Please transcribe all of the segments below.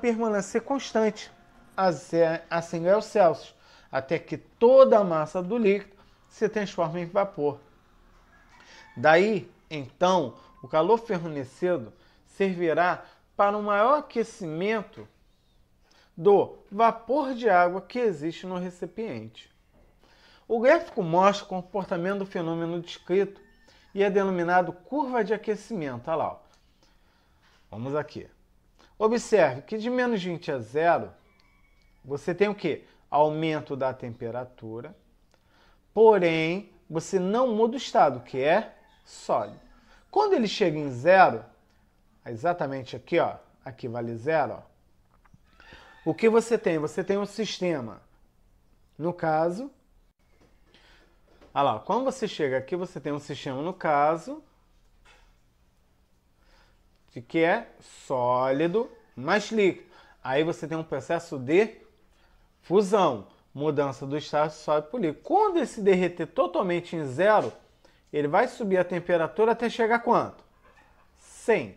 permanecer constante a 100 graus Celsius, até que toda a massa do líquido se transforme em vapor. Daí, então, o calor fornecido servirá para o um maior aquecimento do vapor de água que existe no recipiente. O gráfico mostra o comportamento do fenômeno descrito e é denominado curva de aquecimento. Olha lá. Vamos aqui. Observe que de menos 20 a zero, você tem o que? Aumento da temperatura, porém você não muda o estado, que é sólido. Quando ele chega em zero, exatamente aqui, ó, aqui vale zero, ó, o que você tem? Você tem um sistema, no caso, olha lá, quando você chega aqui, você tem um sistema, no caso, de que é sólido mais líquido. Aí você tem um processo de fusão, mudança do estado sólido para líquido. Quando ele se derreter totalmente em zero, ele vai subir a temperatura até chegar a quanto? 100.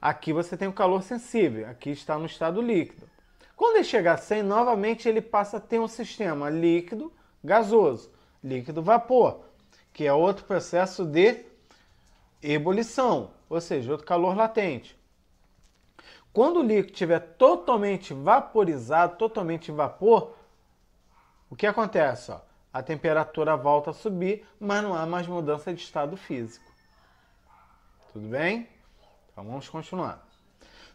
Aqui você tem o calor sensível, aqui está no estado líquido. Quando ele chegar a 100, novamente ele passa a ter um sistema líquido gasoso, líquido vapor, que é outro processo de ebulição ou seja, outro calor latente. Quando o líquido estiver totalmente vaporizado, totalmente vapor, o que acontece? Ó? A temperatura volta a subir, mas não há mais mudança de estado físico. Tudo bem? Então vamos continuar.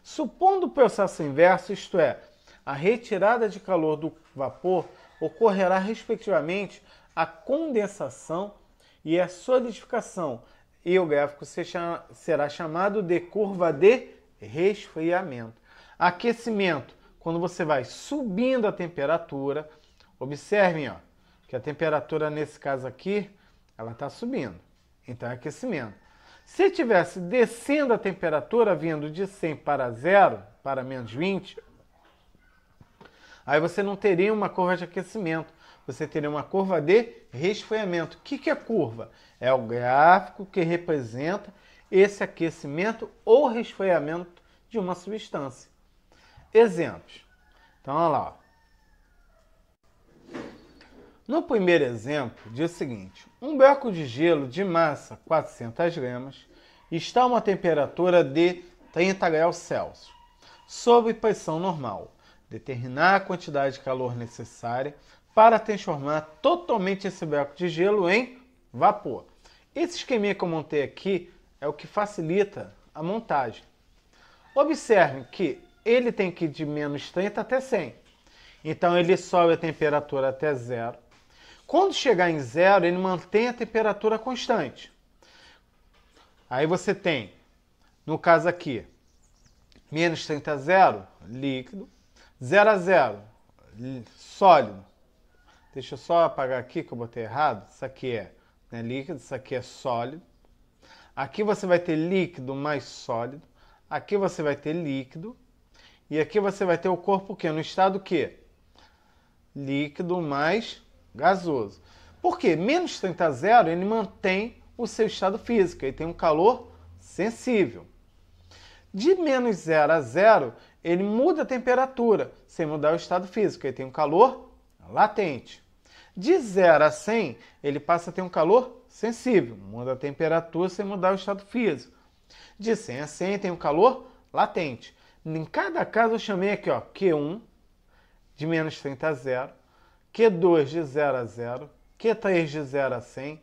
Supondo o processo inverso, isto é, a retirada de calor do vapor ocorrerá respectivamente a condensação e a solidificação e o gráfico se chama, será chamado de curva de resfriamento. Aquecimento, quando você vai subindo a temperatura, observem ó, que a temperatura nesse caso aqui, ela está subindo, então é aquecimento. Se tivesse descendo a temperatura, vindo de 100 para 0, para menos 20, aí você não teria uma curva de aquecimento, você teria uma curva de resfriamento. O que é curva? É o gráfico que representa esse aquecimento ou resfriamento de uma substância. Exemplos. Então, olha lá. No primeiro exemplo, diz o seguinte: um bloco de gelo de massa 400 gramas está a uma temperatura de 30 graus Celsius, sob pressão normal. Determinar a quantidade de calor necessária para transformar totalmente esse bloco de gelo em vapor. Esse esqueminha que eu montei aqui é o que facilita a montagem. Observe que ele tem que ir de menos 30 até 100. Então ele sobe a temperatura até zero. Quando chegar em zero, ele mantém a temperatura constante. Aí você tem, no caso aqui, menos 30 a zero, líquido, 0 a 0, sólido, Deixa eu só apagar aqui que eu botei errado. Isso aqui é né, líquido, isso aqui é sólido. Aqui você vai ter líquido mais sólido. Aqui você vai ter líquido. E aqui você vai ter o corpo que no estado que líquido mais gasoso. Por quê? Menos 30 a zero, ele mantém o seu estado físico, ele tem um calor sensível. De menos zero a zero ele muda a temperatura, sem mudar o estado físico, ele tem um calor latente. De 0 a 100, ele passa a ter um calor sensível, muda a temperatura sem mudar o estado físico. De 100 a 100 tem um calor latente. Em cada caso eu chamei aqui ó, Q1 de menos 30 a 0, Q2 de 0 a 0, Q3 de 0 a 100,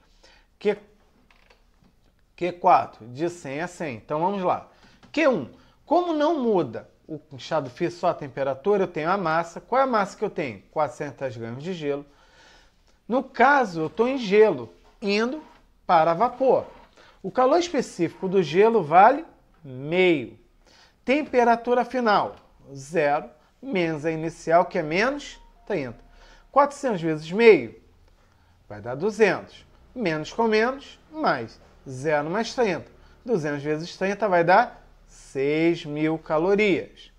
Q... Q4 de 100 a 100. Então vamos lá. Q1, como não muda o estado físico, só a temperatura, eu tenho a massa. Qual é a massa que eu tenho? 400 gramas de gelo no caso, eu estou em gelo, indo para vapor. O calor específico do gelo vale meio. Temperatura final, zero, menos a inicial, que é menos 30. 400 vezes meio vai dar 200. Menos com menos, mais. Zero mais 30. 200 vezes 30 vai dar 6.000 calorias.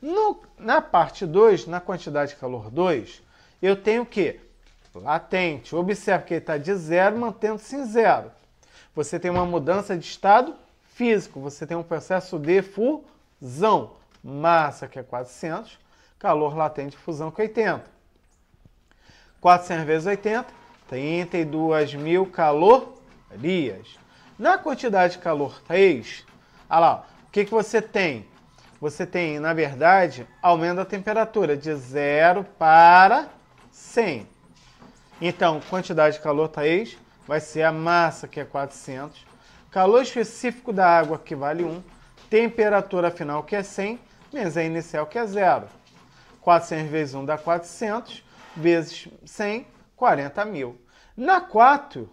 No, na parte 2, na quantidade de calor 2, eu tenho o quê? latente. observe que ele está de zero, mantendo-se em zero. Você tem uma mudança de estado físico, você tem um processo de fusão. Massa, que é 400, calor latente de fusão, que é 80. 400 vezes 80, 32 mil calorias. Na quantidade de calor 3, olha lá, o que, que você tem? Você tem, na verdade, aumento da temperatura de 0 para 100. Então, quantidade de calor, Thaís, vai ser a massa, que é 400. Calor específico da água, que vale 1. Temperatura final, que é 100, menos a inicial, que é 0. 400 vezes 1 dá 400, vezes 100, 40 mil. Na 4,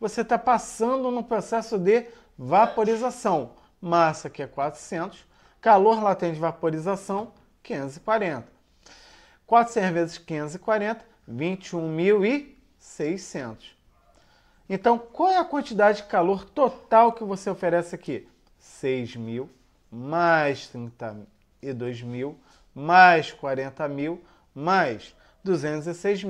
você está passando no processo de vaporização. Massa, que é 400. Calor latente de vaporização, 540. 400 vezes 540 21.600. Então, qual é a quantidade de calor total que você oferece aqui? 6.000 mais 32.000 mais 40.000 mais 216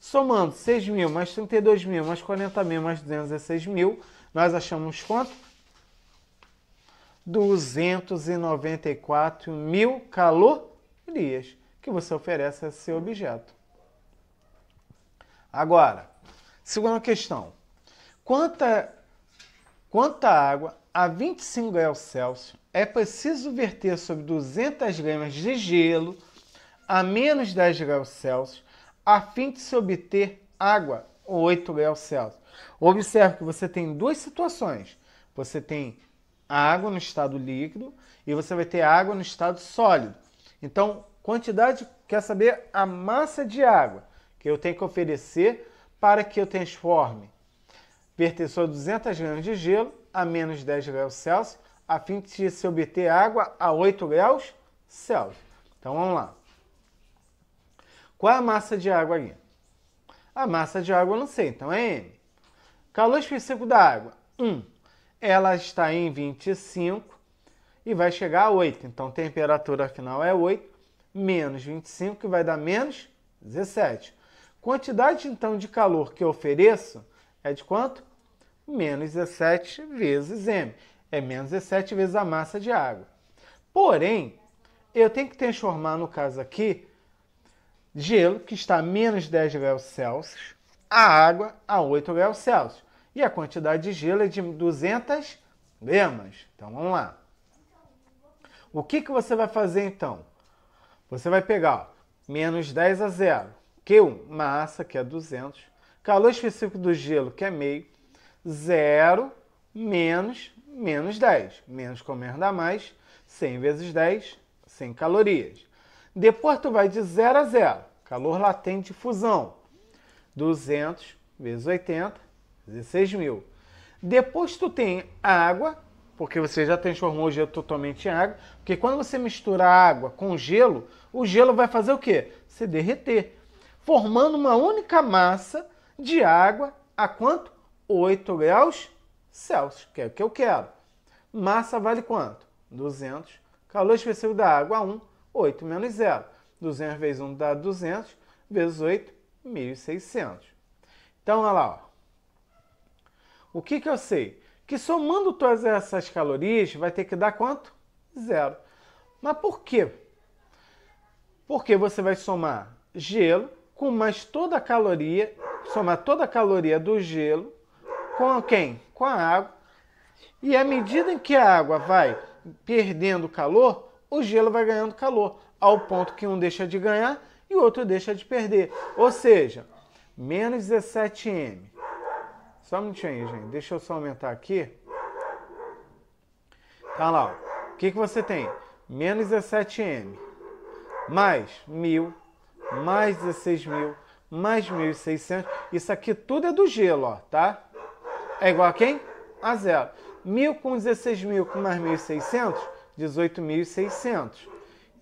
Somando 6.000 mais 32.000 mais 40.000 mais 216 nós achamos quanto? 294 mil calorias que você oferece a seu objeto. Agora, segunda questão. Quanta, quanta água a 25 graus Celsius é preciso verter sobre 200 gramas de gelo a menos 10 graus Celsius a fim de se obter água 8 graus Celsius. Observe que você tem duas situações. Você tem água no estado líquido e você vai ter água no estado sólido. Então, quantidade quer saber a massa de água que eu tenho que oferecer para que eu transforme pertensor 200 gramas de gelo a menos 10 graus Celsius, a fim de se obter água a 8 graus Celsius. Então vamos lá. Qual é a massa de água ali? A massa de água eu não sei, então é M. Calor específico da água, 1. Ela está em 25 e vai chegar a 8. Então temperatura final é 8, menos 25, que vai dar menos 17. Quantidade então de calor que eu ofereço é de quanto? Menos 17 vezes m. É menos 17 vezes a massa de água. Porém, eu tenho que transformar, no caso aqui, gelo, que está a menos 10 graus Celsius, a água a 8 graus Celsius. E a quantidade de gelo é de 200 gramas. Então vamos lá. O que, que você vai fazer então? Você vai pegar ó, menos 10 a zero q massa, que é 200, calor específico do gelo, que é meio, zero menos menos 10. Menos comer menos dá mais, 100 vezes 10, 100 calorias. Depois tu vai de zero a zero. calor latente de fusão, 200 vezes 80, 16 mil. Depois tu tem água, porque você já transformou o gelo totalmente em água, porque quando você mistura água com gelo, o gelo vai fazer o quê? Se derreter formando uma única massa de água a quanto? 8 graus Celsius, que é o que eu quero. Massa vale quanto? 200. Calor específico da água, 1. 8 menos 0. 200 vezes 1 dá 200, vezes 8, 1.600. Então, olha lá. Ó. O que, que eu sei? Que somando todas essas calorias, vai ter que dar quanto? Zero. Mas por quê? Porque você vai somar gelo com mais toda a caloria, somar toda a caloria do gelo com quem? Com a água. E à medida em que a água vai perdendo calor, o gelo vai ganhando calor, ao ponto que um deixa de ganhar e o outro deixa de perder. Ou seja, menos 17M. Só um minutinho aí, gente. Deixa eu só aumentar aqui. Tá lá, ó. O que, que você tem? Menos 17M mais 1000 mais 16 mil, mais 1.600. Isso aqui tudo é do gelo, ó, tá? É igual a quem? A zero. 1.000 com 16 mil com mais 1.600, 18.600.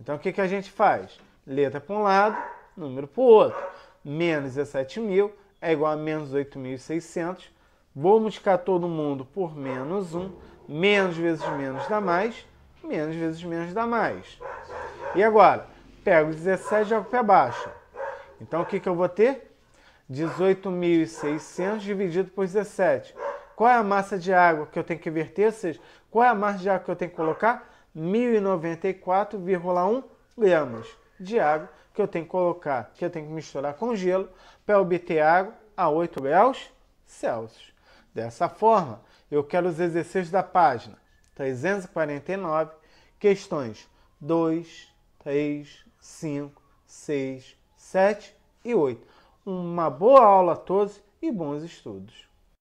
Então, o que, que a gente faz? Letra para um lado, número para o outro. Menos 17 mil é igual a menos 8.600. Vou multiplicar todo mundo por menos 1. Menos vezes menos dá mais. Menos vezes menos dá mais. E agora? pego 17 e jogo para baixo. Então o que, que eu vou ter? 18.600 dividido por 17. Qual é a massa de água que eu tenho que verter? Ou seja, qual é a massa de água que eu tenho que colocar? 1094,1 gramas de água que eu tenho que colocar, que eu tenho que misturar com gelo para obter água a 8 graus Celsius. Dessa forma, eu quero os exercícios da página 349, questões 2, 3, 5, 6, 7 e 8. Uma boa aula a todos e bons estudos!